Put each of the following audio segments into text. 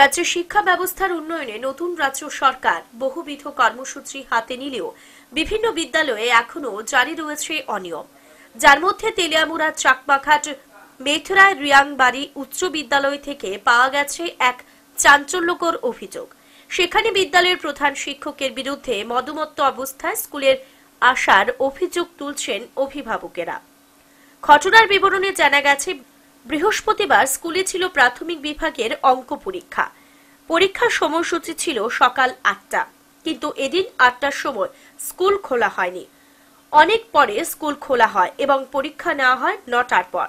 রাজ্য শিক্ষা ব্যবস্থার উন্নয়নে নতুন রাজ্য সরকার বহুবিধ কর্মসূচি হাতে নিলেও বিভিন্ন বিদ্যালয়ে এখনও জারি রয়েছে অনিয়ম যার মধ্যে তেলিয়ামুড়া চাকমাঘাট মেথরায় রিয়াংবাড়ি উচ্চ বিদ্যালয় থেকে পাওয়া গেছে এক চাঞ্চল্যকর অভিযোগ সেখানে বিদ্যালয়ের প্রধান শিক্ষকের বিরুদ্ধে মদমত্ত অবস্থায় স্কুলের আসার অভিযোগ তুলছেন অভিভাবকেরা ঘটনার বিবরণে জানা গেছে বৃহস্পতিবার স্কুলে ছিল প্রাথমিক বিভাগের অঙ্ক পরীক্ষা পরীক্ষার সময়সূচি ছিল সকাল আটটা কিন্তু এদিন আটটার সময় স্কুল খোলা হয়নি অনেক পরে স্কুল খোলা হয় এবং পরীক্ষা নেওয়া হয় নটার পর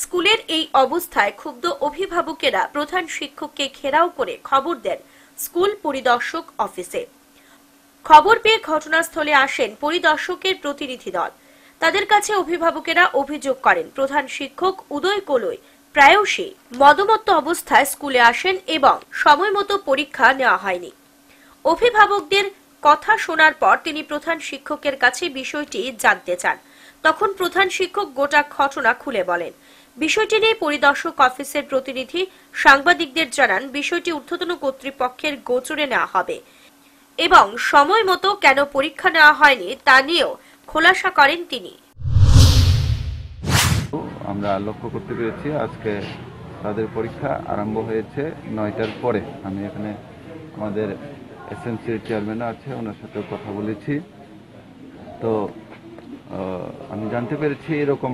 স্কুলের এই অবস্থায় ক্ষুব্ধ অভিভাবকেরা প্রধান শিক্ষককে ঘেরাও করে খবর দেন স্কুল পরিদর্শক অফিসে খবর পেয়ে ঘটনাস্থলে আসেন পরিদর্শকের প্রতিনিধি দল তাদের কাছে অভিভাবকেরা অভিযোগ করেন প্রধান শিক্ষক উদয় কোলই প্রায়শই মদমত্ত অবস্থায় স্কুলে আসেন এবং সময় মতো পরীক্ষা নেওয়া হয়নি অভিভাবকদের কথা শোনার পর তিনি প্রধান শিক্ষকের কাছে বিষয়টি জানতে চান তখন প্রধান শিক্ষক গোটা ঘটনা খুলে বলেন বিষয়টি নিয়ে পরিদর্শক অফিসের প্রতিনিধি সাংবাদিকদের জানান বিষয়টি ঊর্ধ্বতন কর্তৃপক্ষের গোচরে নেওয়া হবে এবং সময় মতো কেন পরীক্ষা নেওয়া হয়নি তা নিয়েও খোলাসা করেন তিনি আমরা লক্ষ্য করতে পেরেছি আজকে তাদের পরীক্ষা আরম্ভ হয়েছে নয়টার পরে আমি এখানে আমাদের এসএমসির চেয়ারম্যান আছে ওনার সাথে কথা বলেছি তো আমি জানতে পেরেছি এরকম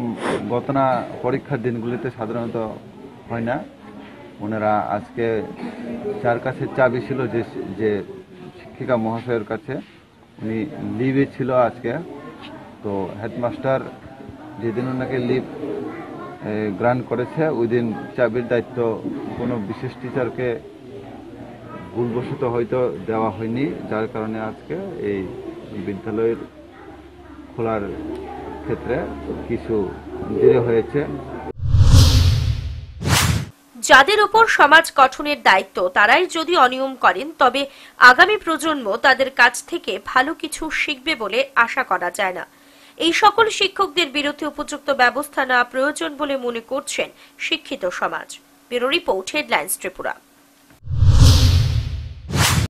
গতনা পরীক্ষার দিনগুলিতে সাধারণত হয় না ওনারা আজকে যার কাছে চাবি ছিল যে যে শিক্ষিকা মহাশয়ের কাছে উনি লিভে ছিল আজকে তো হেডমাস্টার যেদিন ওনাকে লিভ গ্রান্ট করেছে ওই দিন চাবির দায়িত্ব কোনো বিশেষ টিচারকে ভুলবশত হয়তো দেওয়া হয়নি যার কারণে আজকে এই বিদ্যালয়ের খোলার ক্ষেত্রে কিছু দেরি হয়েছে যাদের ওপর সমাজ গঠনের দায়িত্ব তারাই যদি অনিয়ম করেন তবে আগামী প্রজন্ম তাদের কাছ থেকে ভালো কিছু শিখবে বলে আশা করা যায় না এই সকল শিক্ষকদের বিরুদ্ধে উপযুক্ত ব্যবস্থা নেওয়া প্রয়োজন বলে মনে করছেন শিক্ষিত সমাজ ব্যুরো রিপোর্ট হেডলাইন্স ত্রিপুরা